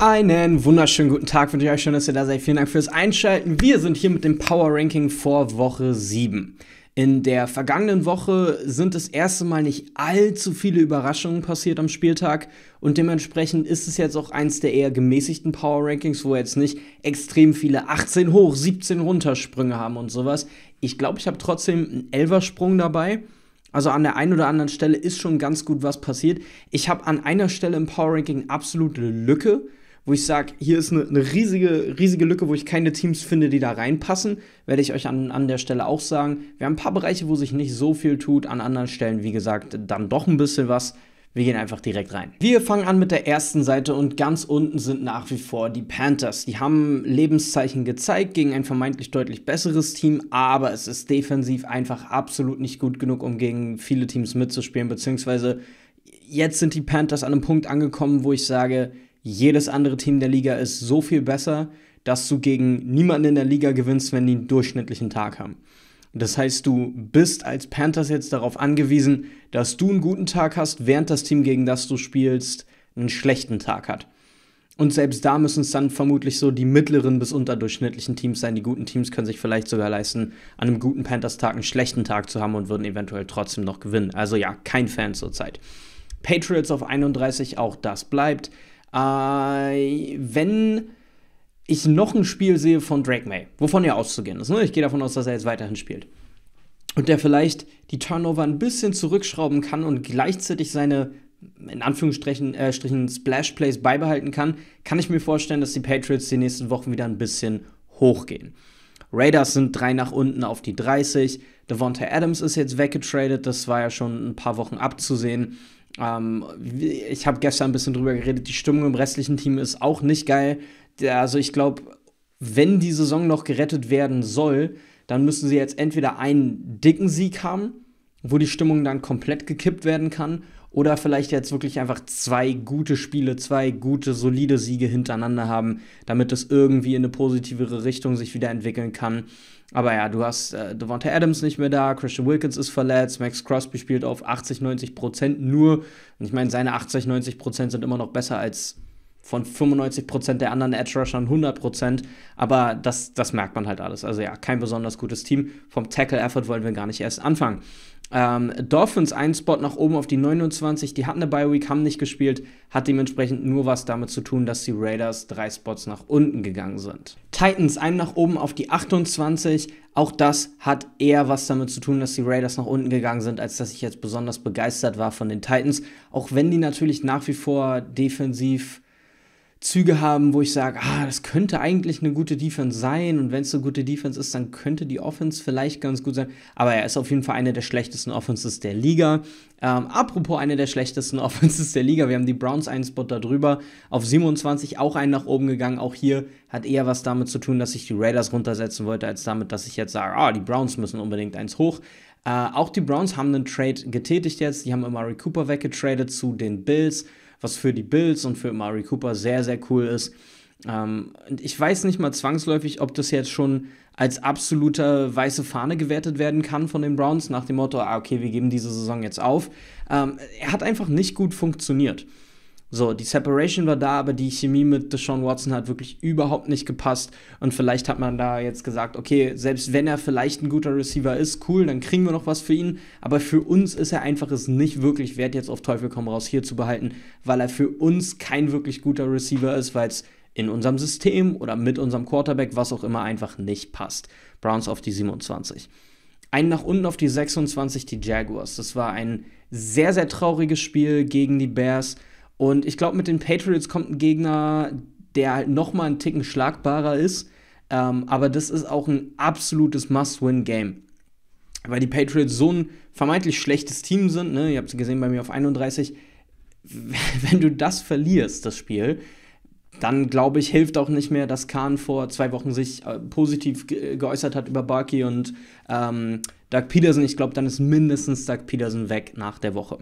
Einen wunderschönen guten Tag wünsche ich euch. Schön, dass ihr da seid. Vielen Dank fürs Einschalten. Wir sind hier mit dem Power Ranking vor Woche 7. In der vergangenen Woche sind das erste Mal nicht allzu viele Überraschungen passiert am Spieltag und dementsprechend ist es jetzt auch eins der eher gemäßigten Power Rankings, wo wir jetzt nicht extrem viele 18 hoch, 17 runter Sprünge haben und sowas. Ich glaube, ich habe trotzdem einen 11er Sprung dabei. Also an der einen oder anderen Stelle ist schon ganz gut was passiert. Ich habe an einer Stelle im Power Ranking absolute Lücke wo ich sage, hier ist eine, eine, riesige, riesige Lücke, wo ich keine Teams finde, die da reinpassen, werde ich euch an, an der Stelle auch sagen. Wir haben ein paar Bereiche, wo sich nicht so viel tut, an anderen Stellen, wie gesagt, dann doch ein bisschen was. Wir gehen einfach direkt rein. Wir fangen an mit der ersten Seite und ganz unten sind nach wie vor die Panthers. Die haben Lebenszeichen gezeigt gegen ein vermeintlich deutlich besseres Team, aber es ist defensiv einfach absolut nicht gut genug, um gegen viele Teams mitzuspielen, beziehungsweise jetzt sind die Panthers an einem Punkt angekommen, wo ich sage, jedes andere Team der Liga ist so viel besser, dass du gegen niemanden in der Liga gewinnst, wenn die einen durchschnittlichen Tag haben. Das heißt, du bist als Panthers jetzt darauf angewiesen, dass du einen guten Tag hast, während das Team, gegen das du spielst, einen schlechten Tag hat. Und selbst da müssen es dann vermutlich so die mittleren bis unterdurchschnittlichen Teams sein. Die guten Teams können sich vielleicht sogar leisten, an einem guten Panthers-Tag einen schlechten Tag zu haben und würden eventuell trotzdem noch gewinnen. Also ja, kein Fan zurzeit. Patriots auf 31, auch das bleibt. Äh, wenn ich noch ein Spiel sehe von Drake May, wovon ja auszugehen ist. Ne? Ich gehe davon aus, dass er jetzt weiterhin spielt. Und der vielleicht die Turnover ein bisschen zurückschrauben kann und gleichzeitig seine, in Anführungsstrichen, äh, Splash Plays beibehalten kann, kann ich mir vorstellen, dass die Patriots die nächsten Wochen wieder ein bisschen hochgehen. Raiders sind drei nach unten auf die 30. Devonta Adams ist jetzt weggetradet. Das war ja schon ein paar Wochen abzusehen. Ähm, ich habe gestern ein bisschen drüber geredet, die Stimmung im restlichen Team ist auch nicht geil. Also ich glaube, wenn die Saison noch gerettet werden soll, dann müssen sie jetzt entweder einen dicken Sieg haben, wo die Stimmung dann komplett gekippt werden kann, oder vielleicht jetzt wirklich einfach zwei gute Spiele, zwei gute, solide Siege hintereinander haben, damit es irgendwie in eine positivere Richtung sich wieder entwickeln kann. Aber ja, du hast äh, Devonta Adams nicht mehr da, Christian Wilkins ist verletzt, Max Crosby spielt auf 80, 90 Prozent nur. Und ich meine, seine 80, 90 Prozent sind immer noch besser als von 95 Prozent der anderen Edge Rushern 100 Prozent. Aber das, das merkt man halt alles. Also ja, kein besonders gutes Team. Vom Tackle-Effort wollen wir gar nicht erst anfangen. Ähm, Dolphins einen Spot nach oben auf die 29, die hatten eine Bye Week, haben nicht gespielt, hat dementsprechend nur was damit zu tun, dass die Raiders drei Spots nach unten gegangen sind. Titans einen nach oben auf die 28, auch das hat eher was damit zu tun, dass die Raiders nach unten gegangen sind, als dass ich jetzt besonders begeistert war von den Titans, auch wenn die natürlich nach wie vor defensiv Züge haben, wo ich sage, ah, das könnte eigentlich eine gute Defense sein und wenn es eine gute Defense ist, dann könnte die Offense vielleicht ganz gut sein. Aber er ist auf jeden Fall eine der schlechtesten Offenses der Liga. Ähm, apropos eine der schlechtesten Offenses der Liga, wir haben die Browns einen Spot darüber, auf 27 auch einen nach oben gegangen. Auch hier hat eher was damit zu tun, dass ich die Raiders runtersetzen wollte, als damit, dass ich jetzt sage, ah, die Browns müssen unbedingt eins hoch. Äh, auch die Browns haben einen Trade getätigt jetzt. Die haben Amari Cooper weggetradet zu den Bills was für die Bills und für Mari Cooper sehr, sehr cool ist. Ähm, und ich weiß nicht mal zwangsläufig, ob das jetzt schon als absoluter weiße Fahne gewertet werden kann von den Browns, nach dem Motto, ah, okay, wir geben diese Saison jetzt auf. Ähm, er hat einfach nicht gut funktioniert. So, die Separation war da, aber die Chemie mit Deshaun Watson hat wirklich überhaupt nicht gepasst. Und vielleicht hat man da jetzt gesagt, okay, selbst wenn er vielleicht ein guter Receiver ist, cool, dann kriegen wir noch was für ihn. Aber für uns ist er einfach es nicht wirklich wert, jetzt auf Teufel komm raus hier zu behalten, weil er für uns kein wirklich guter Receiver ist, weil es in unserem System oder mit unserem Quarterback, was auch immer, einfach nicht passt. Browns auf die 27. Einen nach unten auf die 26, die Jaguars. Das war ein sehr, sehr trauriges Spiel gegen die Bears. Und ich glaube, mit den Patriots kommt ein Gegner, der halt noch mal einen Ticken schlagbarer ist. Ähm, aber das ist auch ein absolutes Must-Win-Game. Weil die Patriots so ein vermeintlich schlechtes Team sind, ne? ihr habt es gesehen bei mir auf 31, wenn du das verlierst, das Spiel, dann glaube ich, hilft auch nicht mehr, dass Kahn vor zwei Wochen sich äh, positiv ge geäußert hat über Barkey und ähm, Doug Peterson. Ich glaube, dann ist mindestens Doug Peterson weg nach der Woche.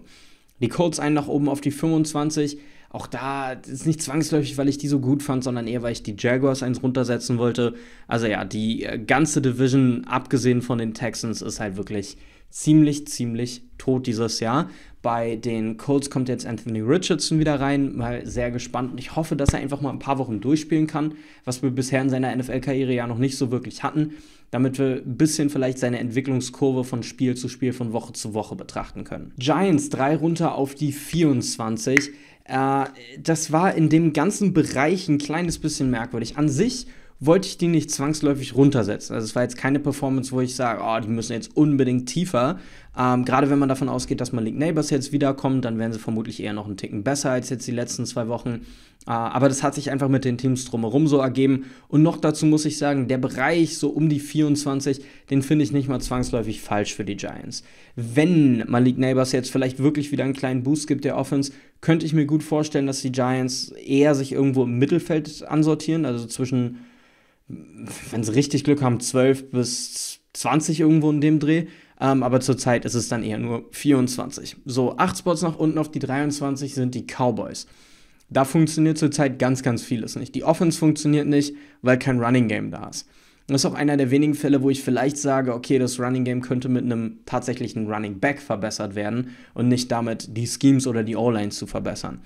Die Colts einen nach oben auf die 25. Auch da ist nicht zwangsläufig, weil ich die so gut fand, sondern eher, weil ich die Jaguars eins runtersetzen wollte. Also ja, die äh, ganze Division, abgesehen von den Texans, ist halt wirklich ziemlich, ziemlich tot dieses Jahr. Bei den Colts kommt jetzt Anthony Richardson wieder rein, mal sehr gespannt. Und ich hoffe, dass er einfach mal ein paar Wochen durchspielen kann, was wir bisher in seiner NFL-Karriere ja noch nicht so wirklich hatten, damit wir ein bisschen vielleicht seine Entwicklungskurve von Spiel zu Spiel, von Woche zu Woche betrachten können. Giants drei runter auf die 24. Äh, das war in dem ganzen Bereich ein kleines bisschen merkwürdig. An sich wollte ich die nicht zwangsläufig runtersetzen. Also es war jetzt keine Performance, wo ich sage, oh, die müssen jetzt unbedingt tiefer. Ähm, Gerade wenn man davon ausgeht, dass man League Neighbors jetzt wiederkommt, dann wären sie vermutlich eher noch einen Ticken besser als jetzt die letzten zwei Wochen. Äh, aber das hat sich einfach mit den Teams drumherum so ergeben. Und noch dazu muss ich sagen, der Bereich so um die 24, den finde ich nicht mal zwangsläufig falsch für die Giants. Wenn man League Neighbors jetzt vielleicht wirklich wieder einen kleinen Boost gibt der Offense, könnte ich mir gut vorstellen, dass die Giants eher sich irgendwo im Mittelfeld ansortieren, also zwischen wenn sie richtig Glück haben, 12 bis 20 irgendwo in dem Dreh. Ähm, aber zurzeit ist es dann eher nur 24. So, acht Spots nach unten auf die 23 sind die Cowboys. Da funktioniert zurzeit ganz, ganz vieles nicht. Die Offense funktioniert nicht, weil kein Running Game da ist. Das ist auch einer der wenigen Fälle, wo ich vielleicht sage, okay, das Running Game könnte mit einem tatsächlichen Running Back verbessert werden und nicht damit die Schemes oder die O-Lines zu verbessern.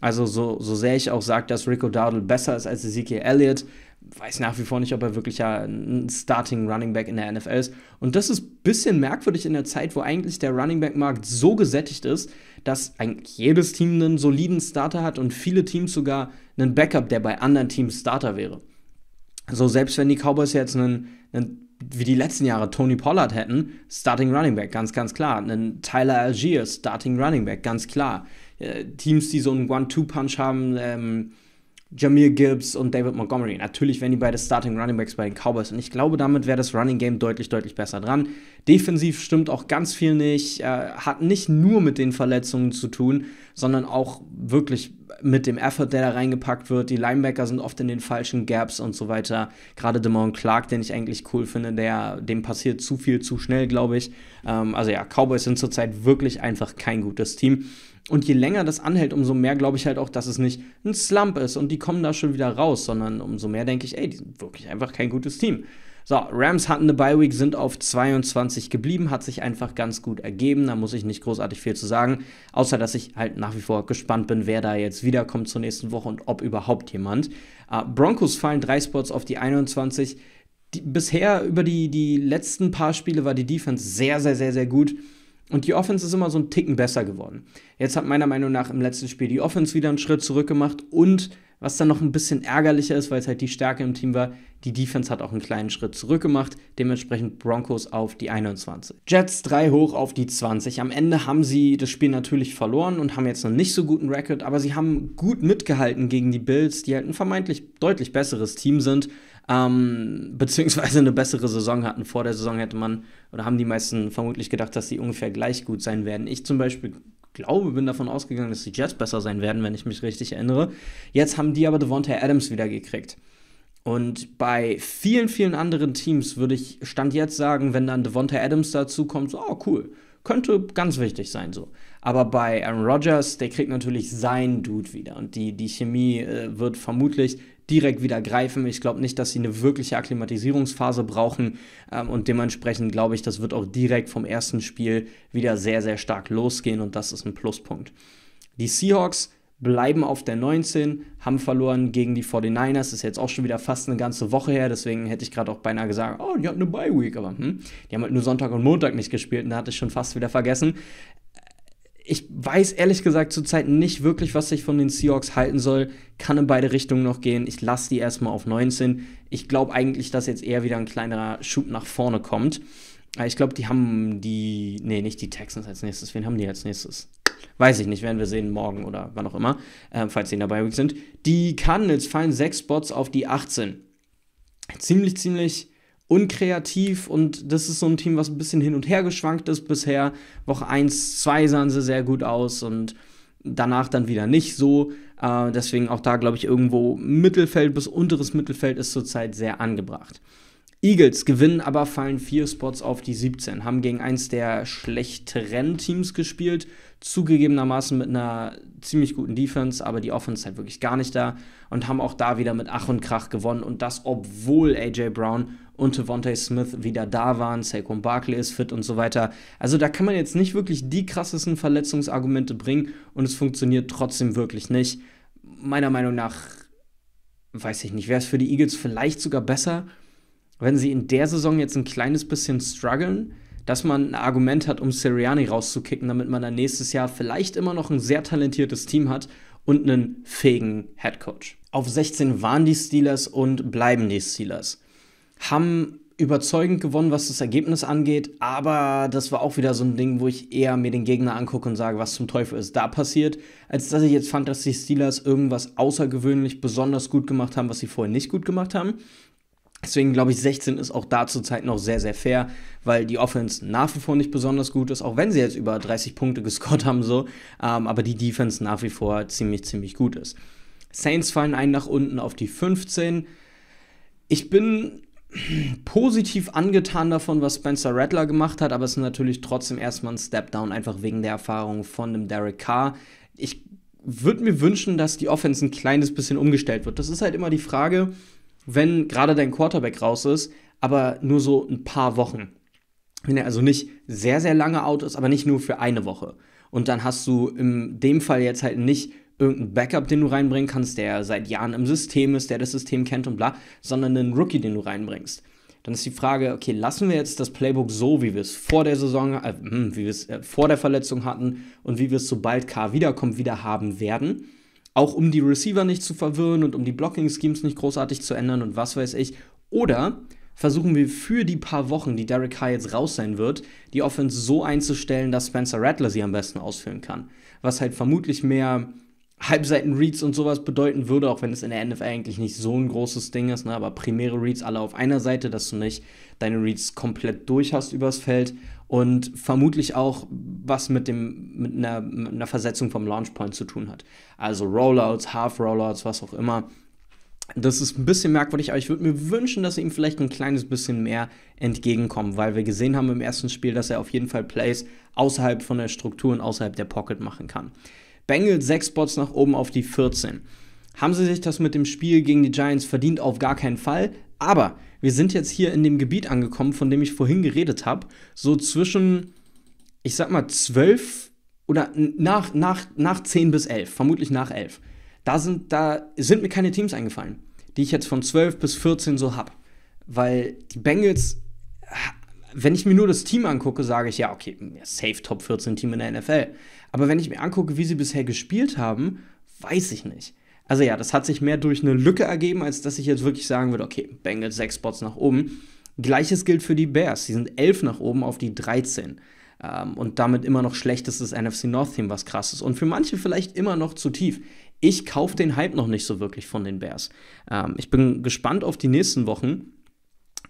Also so, so sehr ich auch sage, dass Rico Dowdle besser ist als Ezekiel Elliott, weiß nach wie vor nicht, ob er wirklich ein Starting Running Back in der NFL ist. Und das ist ein bisschen merkwürdig in der Zeit, wo eigentlich der Running Back Markt so gesättigt ist, dass eigentlich jedes Team einen soliden Starter hat und viele Teams sogar einen Backup, der bei anderen Teams Starter wäre. So selbst wenn die Cowboys jetzt einen, einen wie die letzten Jahre Tony Pollard hätten, Starting Running Back, ganz, ganz klar. Einen Tyler Algier, Starting Running Back, ganz klar. Äh, Teams, die so einen One-Two-Punch haben, ähm, Jameer Gibbs und David Montgomery. Natürlich wären die beide Starting Running Backs bei den Cowboys und ich glaube, damit wäre das Running Game deutlich, deutlich besser dran. Defensiv stimmt auch ganz viel nicht, äh, hat nicht nur mit den Verletzungen zu tun, sondern auch wirklich mit dem Effort, der da reingepackt wird. Die Linebacker sind oft in den falschen Gaps und so weiter. Gerade Demon Clark, den ich eigentlich cool finde, der, dem passiert zu viel zu schnell, glaube ich. Ähm, also ja, Cowboys sind zurzeit wirklich einfach kein gutes Team. Und je länger das anhält, umso mehr glaube ich halt auch, dass es nicht ein Slump ist und die kommen da schon wieder raus, sondern umso mehr denke ich, ey, die sind wirklich einfach kein gutes Team. So, Rams hatten eine Bye-Week, sind auf 22 geblieben, hat sich einfach ganz gut ergeben. Da muss ich nicht großartig viel zu sagen, außer dass ich halt nach wie vor gespannt bin, wer da jetzt wiederkommt zur nächsten Woche und ob überhaupt jemand. Äh, Broncos fallen drei Spots auf die 21. Die, bisher über die, die letzten paar Spiele war die Defense sehr, sehr, sehr, sehr gut. Und die Offense ist immer so einen Ticken besser geworden. Jetzt hat meiner Meinung nach im letzten Spiel die Offense wieder einen Schritt zurück gemacht und was dann noch ein bisschen ärgerlicher ist, weil es halt die Stärke im Team war, die Defense hat auch einen kleinen Schritt zurück gemacht. Dementsprechend Broncos auf die 21. Jets 3 hoch auf die 20. Am Ende haben sie das Spiel natürlich verloren und haben jetzt einen nicht so guten Record, aber sie haben gut mitgehalten gegen die Bills, die halt ein vermeintlich deutlich besseres Team sind ähm, beziehungsweise eine bessere Saison hatten. Vor der Saison hätte man oder haben die meisten vermutlich gedacht, dass sie ungefähr gleich gut sein werden. Ich zum Beispiel glaube, bin davon ausgegangen, dass die Jets besser sein werden, wenn ich mich richtig erinnere. Jetzt haben die aber Devontae Adams wieder gekriegt. Und bei vielen, vielen anderen Teams würde ich Stand jetzt sagen, wenn dann Devontae Adams dazu kommt, so, oh cool, könnte ganz wichtig sein so. Aber bei Aaron Rodgers, der kriegt natürlich sein Dude wieder und die, die Chemie äh, wird vermutlich direkt wieder greifen. Ich glaube nicht, dass sie eine wirkliche Akklimatisierungsphase brauchen ähm, und dementsprechend glaube ich, das wird auch direkt vom ersten Spiel wieder sehr, sehr stark losgehen und das ist ein Pluspunkt. Die Seahawks bleiben auf der 19, haben verloren gegen die 49ers, Das ist jetzt auch schon wieder fast eine ganze Woche her, deswegen hätte ich gerade auch beinahe gesagt, oh, die hatten eine Bye Week, aber hm, die haben halt nur Sonntag und Montag nicht gespielt und da hatte ich schon fast wieder vergessen ich weiß ehrlich gesagt zurzeit nicht wirklich, was ich von den Seahawks halten soll. Kann in beide Richtungen noch gehen. Ich lasse die erstmal auf 19. Ich glaube eigentlich, dass jetzt eher wieder ein kleinerer Schub nach vorne kommt. Äh, ich glaube, die haben die. Nee, nicht die Texans als nächstes. Wen haben die als nächstes? Weiß ich nicht, werden wir sehen, morgen oder wann auch immer, äh, falls sie in der bi sind. Die Cardinals fallen sechs Spots auf die 18. Ziemlich, ziemlich unkreativ und das ist so ein Team, was ein bisschen hin und her geschwankt ist bisher. Woche 1, 2 sahen sie sehr gut aus und danach dann wieder nicht so. Äh, deswegen auch da, glaube ich, irgendwo Mittelfeld bis unteres Mittelfeld ist zurzeit sehr angebracht. Eagles gewinnen aber fallen vier Spots auf die 17, haben gegen eins der schlechteren Teams gespielt, zugegebenermaßen mit einer ziemlich guten Defense, aber die Offense halt wirklich gar nicht da und haben auch da wieder mit Ach und Krach gewonnen und das, obwohl AJ Brown und Devontae Smith wieder da waren, Saquon Barkley ist fit und so weiter. Also da kann man jetzt nicht wirklich die krassesten Verletzungsargumente bringen und es funktioniert trotzdem wirklich nicht. Meiner Meinung nach, weiß ich nicht, wäre es für die Eagles vielleicht sogar besser, wenn sie in der Saison jetzt ein kleines bisschen strugglen, dass man ein Argument hat, um Sirianni rauszukicken, damit man dann nächstes Jahr vielleicht immer noch ein sehr talentiertes Team hat und einen fähigen Headcoach. Auf 16 waren die Steelers und bleiben die Steelers haben überzeugend gewonnen, was das Ergebnis angeht, aber das war auch wieder so ein Ding, wo ich eher mir den Gegner angucke und sage, was zum Teufel ist da passiert, als dass ich jetzt fand, dass die Steelers irgendwas außergewöhnlich besonders gut gemacht haben, was sie vorher nicht gut gemacht haben. Deswegen glaube ich, 16 ist auch da zurzeit noch sehr, sehr fair, weil die Offense nach wie vor nicht besonders gut ist, auch wenn sie jetzt über 30 Punkte gescored haben, so, ähm, aber die Defense nach wie vor ziemlich, ziemlich gut ist. Saints fallen ein nach unten auf die 15. Ich bin positiv angetan davon, was Spencer Rattler gemacht hat, aber es ist natürlich trotzdem erstmal ein Step Down, einfach wegen der Erfahrung von dem Derek Carr. Ich würde mir wünschen, dass die Offense ein kleines bisschen umgestellt wird. Das ist halt immer die Frage, wenn gerade dein Quarterback raus ist, aber nur so ein paar Wochen. Wenn er also nicht sehr, sehr lange out ist, aber nicht nur für eine Woche. Und dann hast du in dem Fall jetzt halt nicht irgendein Backup, den du reinbringen kannst, der seit Jahren im System ist, der das System kennt und bla, sondern einen Rookie, den du reinbringst. Dann ist die Frage, okay, lassen wir jetzt das Playbook so, wie wir es vor der Saison, äh, hm, wie wir es äh, vor der Verletzung hatten und wie wir es sobald K wiederkommt, wieder haben werden. Auch um die Receiver nicht zu verwirren und um die Blocking-Schemes nicht großartig zu ändern und was weiß ich. Oder versuchen wir für die paar Wochen, die Derek Carr jetzt raus sein wird, die Offense so einzustellen, dass Spencer Rattler sie am besten ausführen kann. Was halt vermutlich mehr Halbseiten-Reads und sowas bedeuten würde, auch wenn es in der NFL eigentlich nicht so ein großes Ding ist, ne? aber primäre Reads alle auf einer Seite, dass du nicht deine Reads komplett durch hast übers Feld und vermutlich auch was mit, dem, mit, einer, mit einer Versetzung vom Launchpoint zu tun hat. Also Rollouts, Half-Rollouts, was auch immer. Das ist ein bisschen merkwürdig, aber ich würde mir wünschen, dass sie ihm vielleicht ein kleines bisschen mehr entgegenkommen, weil wir gesehen haben im ersten Spiel, dass er auf jeden Fall Plays außerhalb von der Struktur und außerhalb der Pocket machen kann. Bengals sechs Spots nach oben auf die 14. Haben sie sich das mit dem Spiel gegen die Giants verdient? Auf gar keinen Fall. Aber wir sind jetzt hier in dem Gebiet angekommen, von dem ich vorhin geredet habe. So zwischen, ich sag mal, 12 oder nach, nach, nach 10 bis 11, vermutlich nach 11. Da sind, da sind mir keine Teams eingefallen, die ich jetzt von 12 bis 14 so habe. Weil die Bengals, wenn ich mir nur das Team angucke, sage ich ja, okay, safe Top 14 Team in der NFL. Aber wenn ich mir angucke, wie sie bisher gespielt haben, weiß ich nicht. Also ja, das hat sich mehr durch eine Lücke ergeben, als dass ich jetzt wirklich sagen würde, okay, Bengals sechs Spots nach oben. Gleiches gilt für die Bears. Sie sind elf nach oben auf die 13. Ähm, und damit immer noch schlechtestes NFC North-Team, was krass ist. Und für manche vielleicht immer noch zu tief. Ich kaufe den Hype noch nicht so wirklich von den Bears. Ähm, ich bin gespannt auf die nächsten Wochen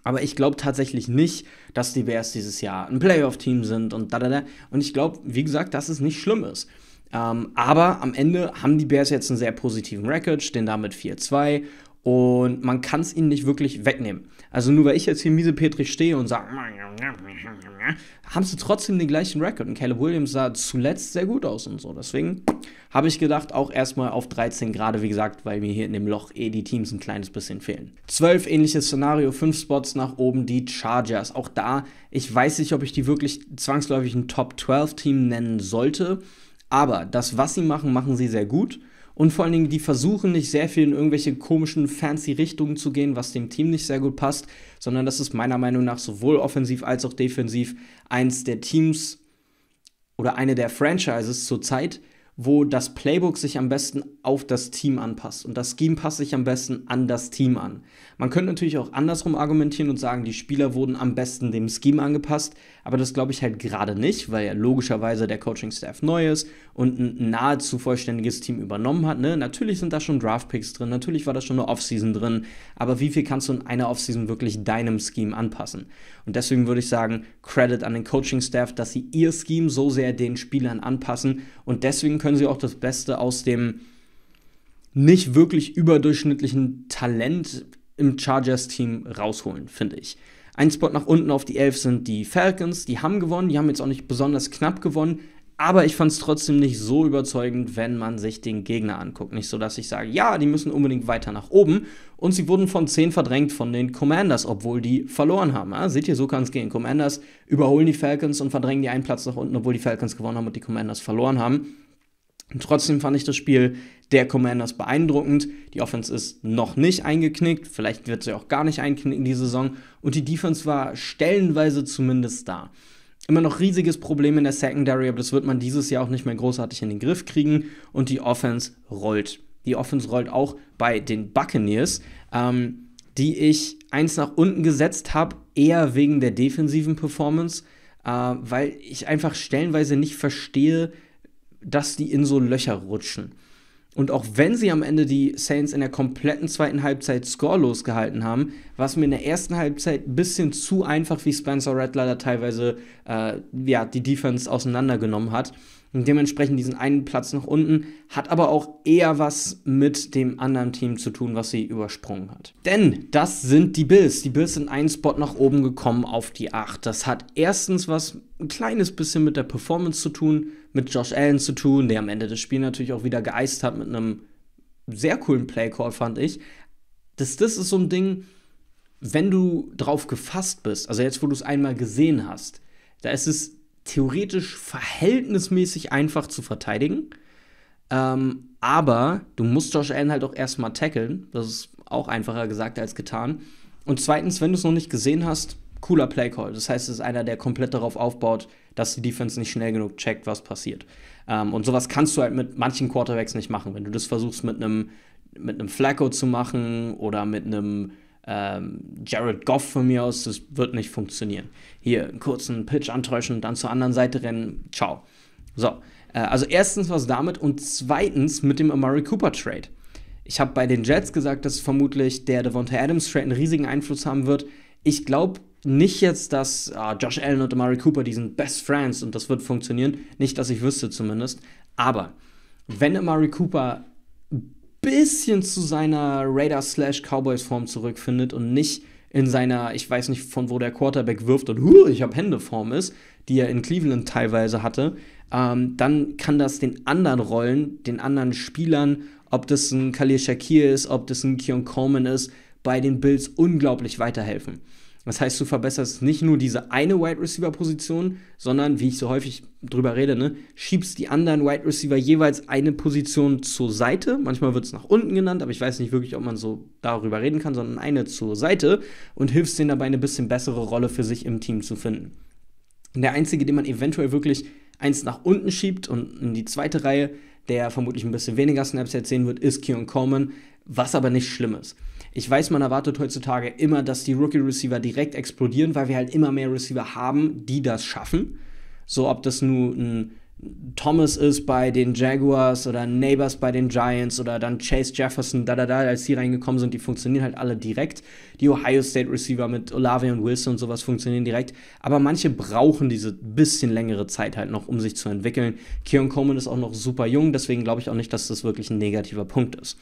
aber ich glaube tatsächlich nicht, dass die Bears dieses Jahr ein Playoff-Team sind und da, da, da. Und ich glaube, wie gesagt, dass es nicht schlimm ist. Ähm, aber am Ende haben die Bears jetzt einen sehr positiven Record, stehen damit 4-2 und man kann es ihnen nicht wirklich wegnehmen. Also nur weil ich jetzt hier miese miesepetrig stehe und sage, haben sie trotzdem den gleichen Rekord. Und Caleb Williams sah zuletzt sehr gut aus und so. Deswegen habe ich gedacht, auch erstmal auf 13 gerade, wie gesagt, weil mir hier in dem Loch eh die Teams ein kleines bisschen fehlen. 12 ähnliches Szenario, 5 Spots nach oben, die Chargers. Auch da, ich weiß nicht, ob ich die wirklich zwangsläufig ein Top-12-Team nennen sollte. Aber das, was sie machen, machen sie sehr gut. Und vor allen Dingen, die versuchen nicht sehr viel in irgendwelche komischen, fancy Richtungen zu gehen, was dem Team nicht sehr gut passt, sondern das ist meiner Meinung nach sowohl offensiv als auch defensiv eins der Teams oder eine der Franchises zurzeit, wo das Playbook sich am besten auf das Team anpasst und das Scheme passt sich am besten an das Team an. Man könnte natürlich auch andersrum argumentieren und sagen, die Spieler wurden am besten dem Scheme angepasst, aber das glaube ich halt gerade nicht, weil ja logischerweise der Coaching-Staff neu ist und ein nahezu vollständiges Team übernommen hat. Ne? Natürlich sind da schon Draft-Picks drin, natürlich war da schon eine Offseason drin, aber wie viel kannst du in einer Offseason wirklich deinem Scheme anpassen? Und deswegen würde ich sagen, Credit an den Coaching-Staff, dass sie ihr Scheme so sehr den Spielern anpassen und deswegen können können sie auch das Beste aus dem nicht wirklich überdurchschnittlichen Talent im Chargers-Team rausholen, finde ich. Ein Spot nach unten auf die Elf sind die Falcons. Die haben gewonnen, die haben jetzt auch nicht besonders knapp gewonnen, aber ich fand es trotzdem nicht so überzeugend, wenn man sich den Gegner anguckt. Nicht so, dass ich sage, ja, die müssen unbedingt weiter nach oben. Und sie wurden von 10 verdrängt von den Commanders, obwohl die verloren haben. Ja? Seht ihr, so kann es gehen. Commanders überholen die Falcons und verdrängen die einen Platz nach unten, obwohl die Falcons gewonnen haben und die Commanders verloren haben. Und trotzdem fand ich das Spiel der Commanders beeindruckend. Die Offense ist noch nicht eingeknickt, vielleicht wird sie auch gar nicht einknicken die Saison. Und die Defense war stellenweise zumindest da. Immer noch riesiges Problem in der Secondary, aber das wird man dieses Jahr auch nicht mehr großartig in den Griff kriegen. Und die Offense rollt. Die Offense rollt auch bei den Buccaneers, ähm, die ich eins nach unten gesetzt habe, eher wegen der defensiven Performance, äh, weil ich einfach stellenweise nicht verstehe, dass die in so Löcher rutschen. Und auch wenn sie am Ende die Saints in der kompletten zweiten Halbzeit scorelos gehalten haben, war es mir in der ersten Halbzeit ein bisschen zu einfach, wie Spencer Rattler da teilweise äh, ja, die Defense auseinandergenommen hat. Und dementsprechend diesen einen Platz nach unten hat aber auch eher was mit dem anderen Team zu tun, was sie übersprungen hat. Denn das sind die Bills. Die Bills sind einen Spot nach oben gekommen auf die 8. Das hat erstens was ein kleines bisschen mit der Performance zu tun, mit Josh Allen zu tun, der am Ende des Spiels natürlich auch wieder geeist hat mit einem sehr coolen Playcall, fand ich. Das, das ist so ein Ding, wenn du drauf gefasst bist, also jetzt, wo du es einmal gesehen hast, da ist es theoretisch verhältnismäßig einfach zu verteidigen. Ähm, aber du musst Josh Allen halt auch erstmal tackeln. Das ist auch einfacher gesagt als getan. Und zweitens, wenn du es noch nicht gesehen hast, cooler Play Call. Das heißt, es ist einer, der komplett darauf aufbaut, dass die Defense nicht schnell genug checkt, was passiert. Ähm, und sowas kannst du halt mit manchen Quarterbacks nicht machen. Wenn du das versuchst mit einem mit einem Flacco zu machen oder mit einem ähm, Jared Goff von mir aus, das wird nicht funktionieren. Hier einen kurzen Pitch antäuschen, und dann zur anderen Seite rennen, ciao. So, äh, also erstens was damit und zweitens mit dem Amari Cooper Trade. Ich habe bei den Jets gesagt, dass vermutlich der Devonta Adams Trade einen riesigen Einfluss haben wird. Ich glaube nicht jetzt, dass äh, Josh Allen und Amari Cooper, diesen Best Friends und das wird funktionieren. Nicht, dass ich wüsste zumindest. Aber wenn Amari Cooper bisschen zu seiner Raider-Slash-Cowboys-Form zurückfindet und nicht in seiner, ich weiß nicht, von wo der Quarterback wirft und huh, ich habe Händeform ist, die er in Cleveland teilweise hatte, ähm, dann kann das den anderen Rollen, den anderen Spielern, ob das ein Khalil Shakir ist, ob das ein Keon Coleman ist, bei den Bills unglaublich weiterhelfen. Das heißt, du verbesserst nicht nur diese eine Wide Receiver Position, sondern, wie ich so häufig drüber rede, ne, schiebst die anderen Wide Receiver jeweils eine Position zur Seite. Manchmal wird es nach unten genannt, aber ich weiß nicht wirklich, ob man so darüber reden kann, sondern eine zur Seite und hilfst denen dabei, eine bisschen bessere Rolle für sich im Team zu finden. Und der einzige, den man eventuell wirklich eins nach unten schiebt und in die zweite Reihe, der vermutlich ein bisschen weniger Snaps erzählen wird, ist Keon Coleman, was aber nicht schlimm ist. Ich weiß, man erwartet heutzutage immer, dass die Rookie-Receiver direkt explodieren, weil wir halt immer mehr Receiver haben, die das schaffen. So, ob das nun ein Thomas ist bei den Jaguars oder Neighbors bei den Giants oder dann Chase Jefferson, da, da, da, als die reingekommen sind, die funktionieren halt alle direkt. Die Ohio State Receiver mit Olave und Wilson und sowas funktionieren direkt. Aber manche brauchen diese bisschen längere Zeit halt noch, um sich zu entwickeln. Keon Coleman ist auch noch super jung, deswegen glaube ich auch nicht, dass das wirklich ein negativer Punkt ist.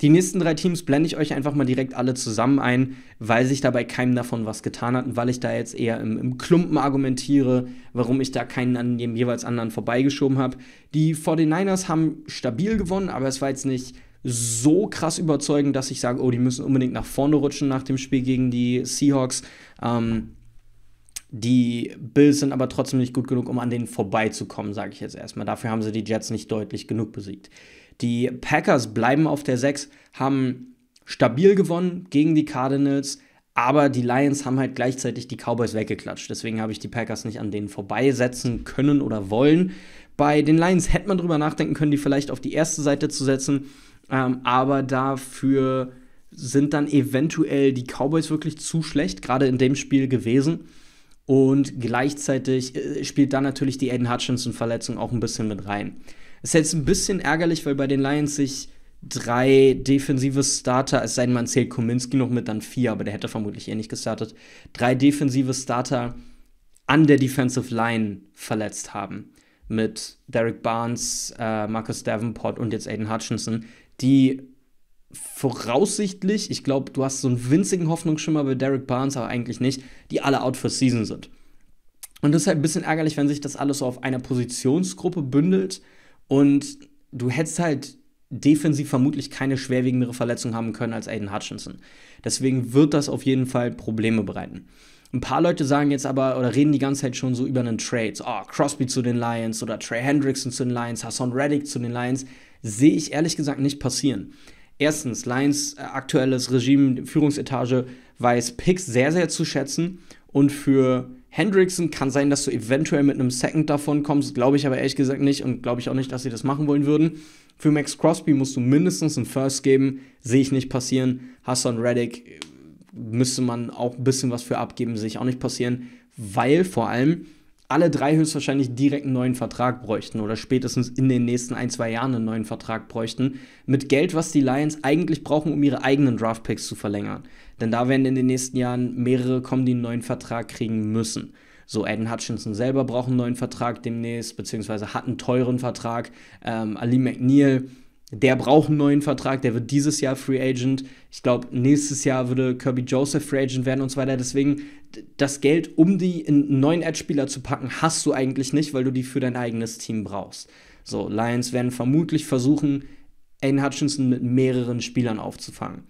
Die nächsten drei Teams blende ich euch einfach mal direkt alle zusammen ein, weil sich dabei keinem davon was getan hat und weil ich da jetzt eher im, im Klumpen argumentiere, warum ich da keinen an dem jeweils anderen vorbeigeschoben habe. Die 49ers haben stabil gewonnen, aber es war jetzt nicht so krass überzeugend, dass ich sage, oh, die müssen unbedingt nach vorne rutschen nach dem Spiel gegen die Seahawks. Ähm, die Bills sind aber trotzdem nicht gut genug, um an denen vorbeizukommen, sage ich jetzt erstmal. Dafür haben sie die Jets nicht deutlich genug besiegt. Die Packers bleiben auf der 6, haben stabil gewonnen gegen die Cardinals, aber die Lions haben halt gleichzeitig die Cowboys weggeklatscht. Deswegen habe ich die Packers nicht an denen vorbeisetzen können oder wollen. Bei den Lions hätte man drüber nachdenken können, die vielleicht auf die erste Seite zu setzen. Ähm, aber dafür sind dann eventuell die Cowboys wirklich zu schlecht, gerade in dem Spiel gewesen. Und gleichzeitig äh, spielt dann natürlich die Aiden Hutchinson-Verletzung auch ein bisschen mit rein. Ist jetzt ein bisschen ärgerlich, weil bei den Lions sich drei defensive Starter, es sei denn, man zählt Kominski noch mit, dann vier, aber der hätte vermutlich eh nicht gestartet, drei defensive Starter an der Defensive Line verletzt haben. Mit Derek Barnes, äh, Marcus Davenport und jetzt Aiden Hutchinson, die voraussichtlich, ich glaube, du hast so einen winzigen Hoffnungsschimmer bei Derek Barnes, aber eigentlich nicht, die alle out for season sind. Und das ist halt ein bisschen ärgerlich, wenn sich das alles so auf einer Positionsgruppe bündelt und du hättest halt defensiv vermutlich keine schwerwiegendere Verletzung haben können als Aiden Hutchinson. Deswegen wird das auf jeden Fall Probleme bereiten. Ein paar Leute sagen jetzt aber oder reden die ganze Zeit schon so über einen Trade. So, oh, Crosby zu den Lions oder Trey Hendrickson zu den Lions, Hassan Reddick zu den Lions. Sehe ich ehrlich gesagt nicht passieren. Erstens, Lions äh, aktuelles Regime, Führungsetage weiß Picks sehr, sehr zu schätzen und für Hendrickson kann sein, dass du eventuell mit einem Second davon kommst, glaube ich aber ehrlich gesagt nicht und glaube ich auch nicht, dass sie das machen wollen würden. Für Max Crosby musst du mindestens einen First geben, sehe ich nicht passieren. Hassan Reddick äh, müsste man auch ein bisschen was für abgeben, sehe ich auch nicht passieren, weil vor allem alle drei höchstwahrscheinlich direkt einen neuen Vertrag bräuchten oder spätestens in den nächsten ein, zwei Jahren einen neuen Vertrag bräuchten, mit Geld, was die Lions eigentlich brauchen, um ihre eigenen Draftpicks zu verlängern. Denn da werden in den nächsten Jahren mehrere kommen, die einen neuen Vertrag kriegen müssen. So, Aiden Hutchinson selber braucht einen neuen Vertrag demnächst, beziehungsweise hat einen teuren Vertrag. Ähm, Ali McNeil, der braucht einen neuen Vertrag, der wird dieses Jahr Free Agent. Ich glaube, nächstes Jahr würde Kirby Joseph Free Agent werden und so weiter. Deswegen, das Geld, um die in einen neuen Edge-Spieler zu packen, hast du eigentlich nicht, weil du die für dein eigenes Team brauchst. So, Lions werden vermutlich versuchen, Aiden Hutchinson mit mehreren Spielern aufzufangen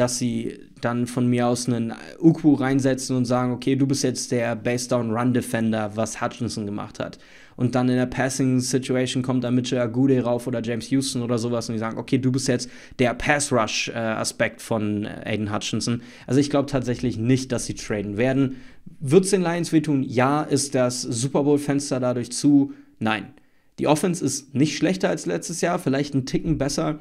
dass sie dann von mir aus einen Ukwu reinsetzen und sagen, okay, du bist jetzt der Base-Down-Run-Defender, was Hutchinson gemacht hat. Und dann in der Passing-Situation kommt dann Mitchell Agude rauf oder James Houston oder sowas und die sagen, okay, du bist jetzt der Pass-Rush-Aspekt äh, von äh, Aiden Hutchinson. Also ich glaube tatsächlich nicht, dass sie traden werden. Wird es den Lions wehtun? Ja. Ist das Super Bowl-Fenster dadurch zu? Nein. Die Offense ist nicht schlechter als letztes Jahr, vielleicht einen Ticken besser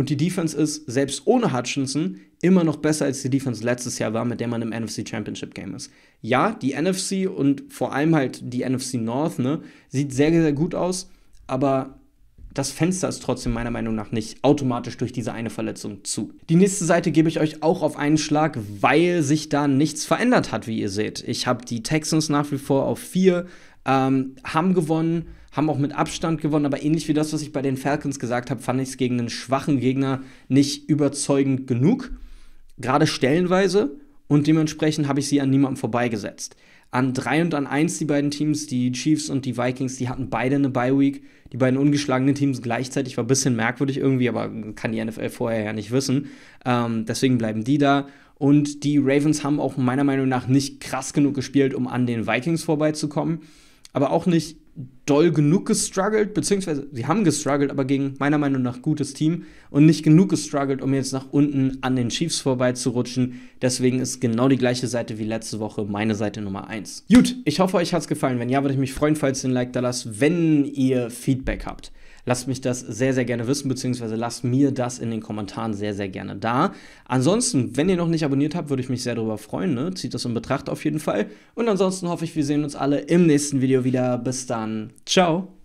und die Defense ist, selbst ohne Hutchinson, immer noch besser als die Defense letztes Jahr war, mit der man im NFC Championship Game ist. Ja, die NFC und vor allem halt die NFC North, ne, sieht sehr, sehr gut aus, aber das Fenster ist trotzdem meiner Meinung nach nicht automatisch durch diese eine Verletzung zu. Die nächste Seite gebe ich euch auch auf einen Schlag, weil sich da nichts verändert hat, wie ihr seht. Ich habe die Texans nach wie vor auf 4, ähm, haben gewonnen, haben auch mit Abstand gewonnen, aber ähnlich wie das, was ich bei den Falcons gesagt habe, fand ich es gegen einen schwachen Gegner nicht überzeugend genug, gerade stellenweise, und dementsprechend habe ich sie an niemandem vorbeigesetzt. An 3 und an 1 die beiden Teams, die Chiefs und die Vikings, die hatten beide eine Bye Week, die beiden ungeschlagenen Teams gleichzeitig, war ein bisschen merkwürdig irgendwie, aber kann die NFL vorher ja nicht wissen. Ähm, deswegen bleiben die da. Und die Ravens haben auch meiner Meinung nach nicht krass genug gespielt, um an den Vikings vorbeizukommen, aber auch nicht doll genug gestruggelt, beziehungsweise sie haben gestruggelt, aber gegen meiner Meinung nach gutes Team und nicht genug gestruggelt, um jetzt nach unten an den Chiefs vorbeizurutschen. Deswegen ist genau die gleiche Seite wie letzte Woche meine Seite Nummer 1. Gut, ich hoffe, euch hat's gefallen. Wenn ja, würde ich mich freuen, falls ihr ein Like da lasst, wenn ihr Feedback habt. Lasst mich das sehr, sehr gerne wissen, beziehungsweise lasst mir das in den Kommentaren sehr, sehr gerne da. Ansonsten, wenn ihr noch nicht abonniert habt, würde ich mich sehr darüber freuen. Ne? Zieht das in Betracht auf jeden Fall. Und ansonsten hoffe ich, wir sehen uns alle im nächsten Video wieder. Bis dann. Ciao.